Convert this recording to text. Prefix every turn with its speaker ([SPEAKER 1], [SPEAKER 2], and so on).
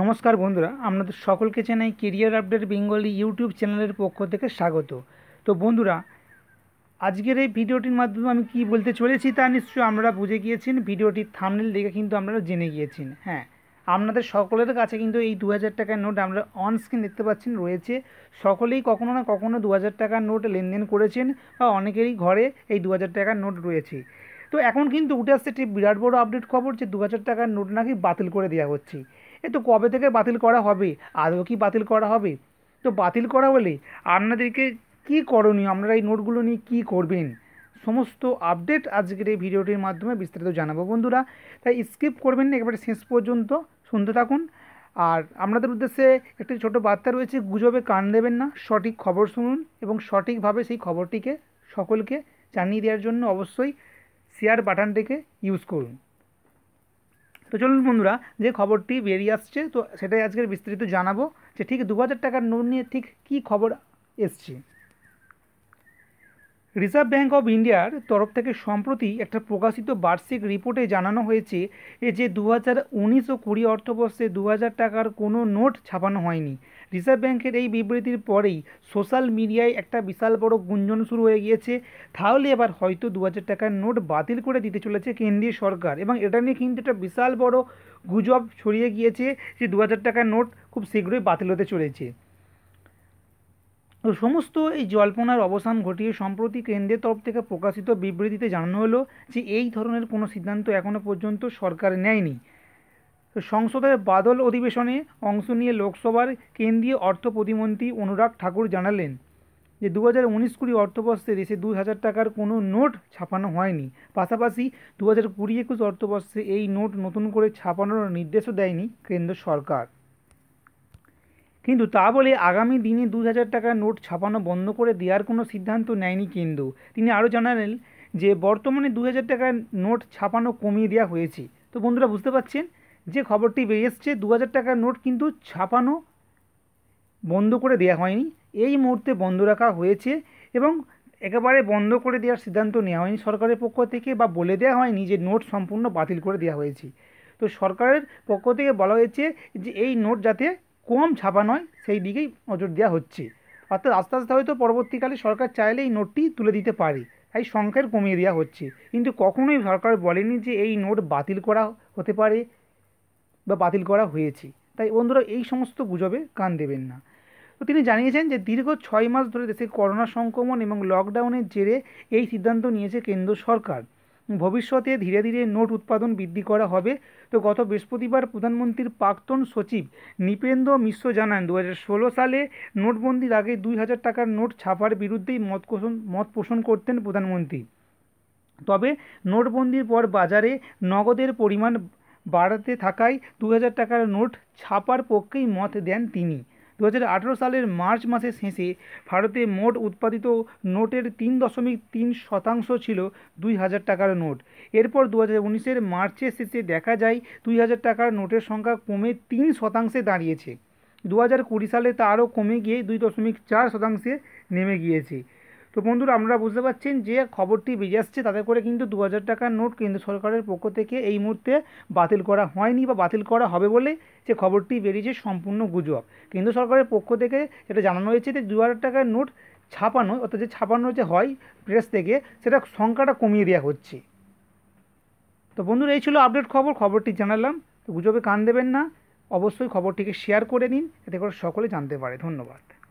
[SPEAKER 1] নমস্কার বন্ধুরা আপনাদের সকলকে চেনাই কেরিয়ার আপডেট বেঙ্গলি ইউটিউব চ্যানেলের পক্ষ থেকে স্বাগত তো বন্ধুরা আজকের এই ভিডিওটির মাধ্যমে আমি কি বলতে চলেছি তা নিশ্চয়ই আমরা বুঝে গিয়েছেন ভিডিওটির থামনেল দেখে কিন্তু আপনারা জেনে গিয়েছেন হ্যাঁ আপনাদের সকলের কাছে কিন্তু এই দু হাজার টাকার নোট আমরা অন স্ক্রিন দেখতে পাচ্ছেন রয়েছে সকলেই কখনো না কখনো দু হাজার টাকার নোট লেনদেন করেছেন বা অনেকেরই ঘরে এই দু হাজার টাকার নোট রয়েছে তো এখন কিন্তু উঠে আসছে একটি বিরাট বড় আপডেট খবর যে দু হাজার টাকার নোট নাকি বাতিল করে দেওয়া হচ্ছে এ তো কবে থেকে বাতিল করা হবে আদৌ কি বাতিল করা হবে তো বাতিল করা হলে আপনাদেরকে কি করণীয় আপনারা এই নোটগুলো নিয়ে কী করবেন সমস্ত আপডেট আজকের এই ভিডিওটির মাধ্যমে বিস্তারিত জানাবো বন্ধুরা তাই স্কিপ করবেন না একেবারে শেষ পর্যন্ত শুনতে থাকুন আর আপনাদের উদ্দেশ্যে একটি ছোট বার্তা রয়েছে গুজবে কান দেবেন না সঠিক খবর শুনুন এবং সঠিকভাবে সেই খবরটিকে সকলকে জানিয়ে দেওয়ার জন্য অবশ্যই শেয়ার বাটনটিকে ইউজ করুন তো চলুন বন্ধুরা যে খবরটি বেরিয়ে আসছে তো সেটাই আজকের বিস্তারিত জানাবো যে ঠিক দু হাজার টাকার নোট নিয়ে ঠিক কী খবর এসছে রিজার্ভ ব্যাঙ্ক অব ইন্ডিয়ার তরফ থেকে সম্প্রতি একটা প্রকাশিত বার্ষিক রিপোর্টে জানানো হয়েছে এ যে দু হাজার উনিশ ও কুড়ি অর্থবর্ষে দু হাজার টাকার কোনো নোট ছাপানো হয়নি রিজার্ভ ব্যাঙ্কের এই বিবৃতির পরেই সোশ্যাল মিডিয়ায় একটা বিশাল বড় গুঞ্জন শুরু হয়ে গিয়েছে তাহলে এবার হয়তো দু হাজার টাকার নোট বাতিল করে দিতে চলেছে কেন্দ্রীয় সরকার এবং এটা নিয়ে কিন্তু একটা বিশাল বড় গুজব ছড়িয়ে গিয়েছে যে দু হাজার টাকার নোট খুব শীঘ্রই বাতিল হতে চলেছে সমস্ত এই জল্পনার অবসান ঘটিয়ে সম্প্রতি কেন্দ্রের তরফ থেকে প্রকাশিত বিবৃতিতে জানানো হলো যে এই ধরনের কোনো সিদ্ধান্ত এখনও পর্যন্ত সরকার নেয়নি সংসদের বাদল অধিবেশনে অংশ নিয়ে লোকসভার কেন্দ্রীয় অর্থ প্রতিমন্ত্রী অনুরাগ ঠাকুর জানালেন যে দু হাজার উনিশ কুড়ি অর্থবর্ষে দেশে দুই হাজার টাকার কোনো নোট ছাপানো হয়নি পাশাপাশি দু হাজার কুড়ি একুশ অর্থবর্ষে এই নোট নতুন করে ছাপানোর নির্দেশও দেয়নি কেন্দ্র সরকার কিন্তু তা বলে আগামী দিনে দু হাজার টাকার নোট ছাপানো বন্ধ করে দেওয়ার কোনো সিদ্ধান্ত নেয়নি কেন্দ্র তিনি আরও জানালেন যে বর্তমানে দু হাজার টাকার নোট ছাপানো কমিয়ে দেওয়া হয়েছে তো বন্ধুরা বুঝতে পারছেন যে খবরটি বেরিয়েছে দু হাজার টাকার নোট কিন্তু ছাপানো বন্ধ করে দেওয়া হয়নি এই মুহূর্তে বন্ধ রাখা হয়েছে এবং একেবারে বন্ধ করে দেওয়ার সিদ্ধান্ত নেওয়া হয়নি সরকারের পক্ষ থেকে বা বলে দেওয়া হয়নি যে নোট সম্পূর্ণ বাতিল করে দেওয়া হয়েছে তো সরকারের পক্ষ থেকে বলা হয়েছে যে এই নোট যাতে কম ছাপা নয় সেই দিকেই নজর দেওয়া হচ্ছে অর্থাৎ আস্তে আস্তে হয়তো পরবর্তীকালে সরকার চাইলে এই নোটটি তুলে দিতে পারে তাই সংখ্যার কমিয়ে দেওয়া হচ্ছে কিন্তু কখনোই সরকার বলেনি যে এই নোট বাতিল করা হতে পারে বা বাতিল করা হয়েছে তাই বন্ধুরা এই সমস্ত গুজবে কান দেবেন না তো তিনি জানিয়েছেন যে দীর্ঘ ছয় মাস ধরে দেশে করোনা সংক্রমণ এবং লকডাউনের জেরে এই সিদ্ধান্ত নিয়েছে কেন্দ্র সরকার ভবিষ্যতে ধীরে ধীরে নোট উৎপাদন বৃদ্ধি করা হবে তো গত বৃহস্পতিবার প্রধানমন্ত্রীর প্রাক্তন সচিব নৃপেন্দ্র মিশ্র জানান দু সালে নোটবন্দির আগে দুই হাজার টাকার নোট ছাপার বিরুদ্ধেই মত মত পোষণ করতেন প্রধানমন্ত্রী তবে নোটবন্দির পর বাজারে নগদের পরিমাণ বাড়াতে থাকায় দু হাজার টাকার নোট ছাপার পক্ষেই মত দেন তিনি দু সালের মার্চ মাসের শেষে ভারতে মোট উৎপাদিত নোটের তিন দশমিক তিন শতাংশ ছিল দুই হাজার টাকার নোট এরপর দু হাজার মার্চের শেষে দেখা যায় দুই হাজার টাকার নোটের সংখ্যা কমে তিন শতাংশে দাঁড়িয়েছে দু হাজার কুড়ি সালে তা আরও কমে গিয়ে দুই দশমিক চার শতাংশে নেমে গিয়েছে তো বন্ধুরা আমরা বুঝতে পারছেন যে খবরটি বেজে আসছে তাতে করে কিন্তু দু হাজার টাকার নোট কেন্দ্র সরকারের পক্ষ থেকে এই মুহূর্তে বাতিল করা হয়নি বা বাতিল করা হবে বলে যে খবরটি বেরিয়েছে সম্পূর্ণ গুজব কেন্দ্র সরকারের পক্ষ থেকে যেটা জানানো হয়েছে যে দু হাজার টাকার নোট ছাপানো অর্থাৎ যে ছাপানো যে হয় প্রেস থেকে সেটা সংখ্যাটা কমিয়ে দেওয়া হচ্ছে তো বন্ধুরা এই ছিল আপডেট খবর খবরটি জানালাম তো গুজবে কান দেবেন না অবশ্যই খবরটিকে শেয়ার করে নিন এতে করে সকলে জানতে পারে ধন্যবাদ